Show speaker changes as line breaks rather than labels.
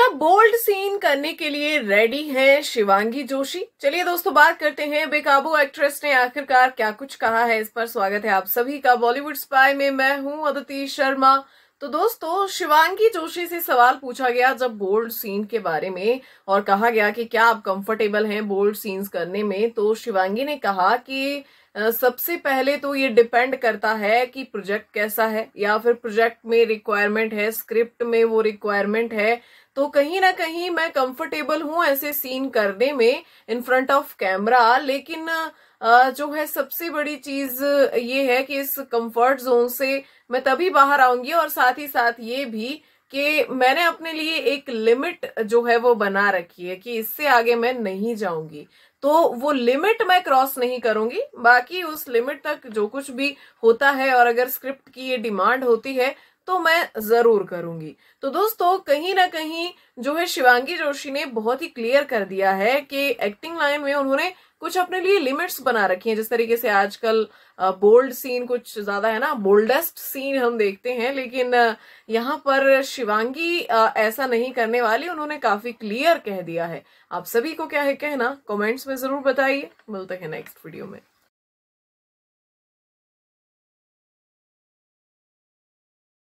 क्या bold scene करने के लिए रेडी हैं शिवांगी जोशी चलिए दोस्तों बात करते हैं बेकाबू एक्ट्रेस ने आखिरकार क्या कुछ कहा है इस पर स्वागत है आप सभी का बॉलीवुड स्पाई में मैं हूं अदिति शर्मा तो दोस्तों शिवांगी जोशी से सवाल पूछा गया जब बोल्ड सीन के बारे में और कहा गया कि क्या आप कंफर्टेबल हैं बोल्ड सीन्स करने में तो शिवांगी ने कहा कि सबसे पहले तो ये डिपेंड करता है कि प्रोजेक्ट कैसा है या फिर प्रोजेक्ट में रिक्वायरमेंट है स्क्रिप्ट में वो रिक्वायरमेंट है तो कहीं ना कहीं मैं कंफर्टेबल हूं ऐसे सीन करने में इन फ्रंट ऑफ कैमरा लेकिन जो है सबसे बड़ी चीज ये है कि इस कंफर्ट जोन से मैं तभी बाहर आऊंगी और साथ ही साथ ये भी कि मैंने अपने लिए एक लिमिट जो है वो बना रखी है कि इससे आगे मैं नहीं जाऊंगी तो वो लिमिट मैं क्रॉस नहीं करूंगी बाकी उस लिमिट तक जो कुछ भी होता है और अगर स्क्रिप्ट की ये डिमांड होती है तो मैं जरूर करूंगी तो दोस्तों कहीं ना कहीं जो है शिवांगी जोशी ने बहुत ही क्लियर कर दिया है कि एक्टिंग लाइन में उन्होंने कुछ अपने लिए लिमिट्स बना रखी हैं जिस तरीके से आजकल बोल्ड सीन कुछ ज्यादा है ना बोल्डेस्ट सीन हम देखते हैं लेकिन यहाँ पर शिवांगी ऐसा नहीं करने वाली उन्होंने काफी क्लियर कह दिया है आप सभी को क्या है कहना कमेंट्स में जरूर बताइए मिलते हैं नेक्स्ट वीडियो में